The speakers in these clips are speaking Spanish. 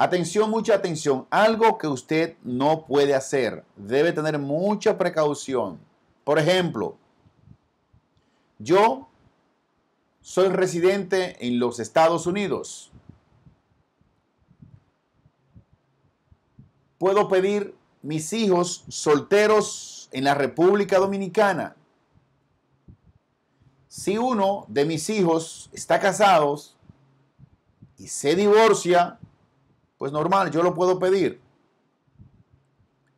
Atención, mucha atención. Algo que usted no puede hacer. Debe tener mucha precaución. Por ejemplo, yo soy residente en los Estados Unidos. Puedo pedir mis hijos solteros en la República Dominicana. Si uno de mis hijos está casado y se divorcia, pues normal, yo lo puedo pedir.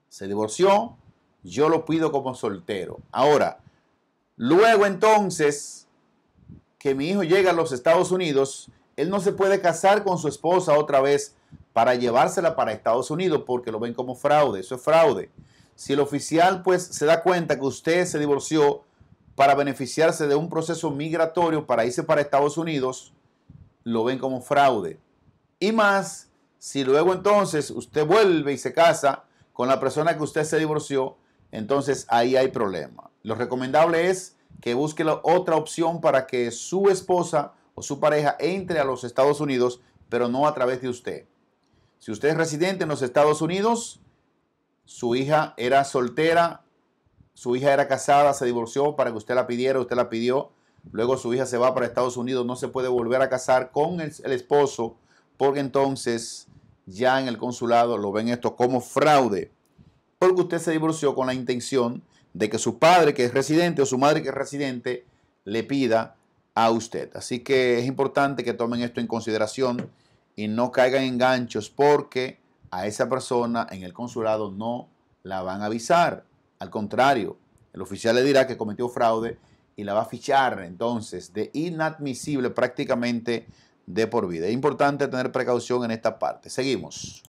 Se divorció, yo lo pido como soltero. Ahora, luego entonces que mi hijo llega a los Estados Unidos, él no se puede casar con su esposa otra vez para llevársela para Estados Unidos porque lo ven como fraude, eso es fraude. Si el oficial pues se da cuenta que usted se divorció para beneficiarse de un proceso migratorio para irse para Estados Unidos, lo ven como fraude. Y más si luego entonces usted vuelve y se casa con la persona que usted se divorció, entonces ahí hay problema. Lo recomendable es que busque otra opción para que su esposa o su pareja entre a los Estados Unidos, pero no a través de usted. Si usted es residente en los Estados Unidos, su hija era soltera, su hija era casada, se divorció para que usted la pidiera, usted la pidió, luego su hija se va para Estados Unidos, no se puede volver a casar con el esposo porque entonces ya en el consulado lo ven esto como fraude, porque usted se divorció con la intención de que su padre que es residente o su madre que es residente le pida a usted. Así que es importante que tomen esto en consideración y no caigan en ganchos porque a esa persona en el consulado no la van a avisar. Al contrario, el oficial le dirá que cometió fraude y la va a fichar entonces de inadmisible prácticamente de por vida. Es importante tener precaución en esta parte. Seguimos.